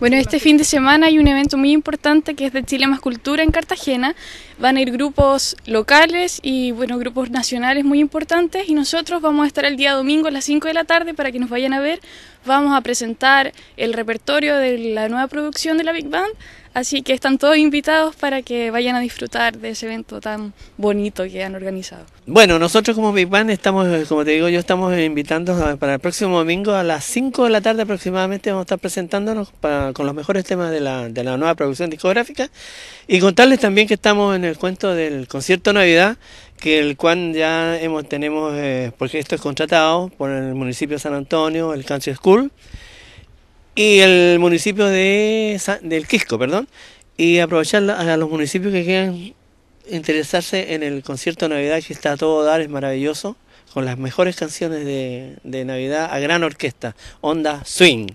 Bueno, este fin de semana hay un evento muy importante que es de Chile Más Cultura en Cartagena. Van a ir grupos locales y bueno, grupos nacionales muy importantes y nosotros vamos a estar el día domingo a las 5 de la tarde para que nos vayan a ver. Vamos a presentar el repertorio de la nueva producción de la Big Band, Así que están todos invitados para que vayan a disfrutar de ese evento tan bonito que han organizado. Bueno, nosotros como Big Band estamos, eh, como te digo, yo estamos eh, invitando eh, para el próximo domingo a las 5 de la tarde aproximadamente. Vamos a estar presentándonos con los mejores temas de la, de la nueva producción discográfica y contarles también que estamos en el cuento del concierto Navidad que el cual ya hemos tenemos porque esto es contratado por el municipio de San Antonio, el Country School y el municipio de del Quisco, perdón, y aprovechar a los municipios que quieran interesarse en el concierto de Navidad que está a todo dar, es maravilloso, con las mejores canciones de, de Navidad a gran orquesta, Onda Swing.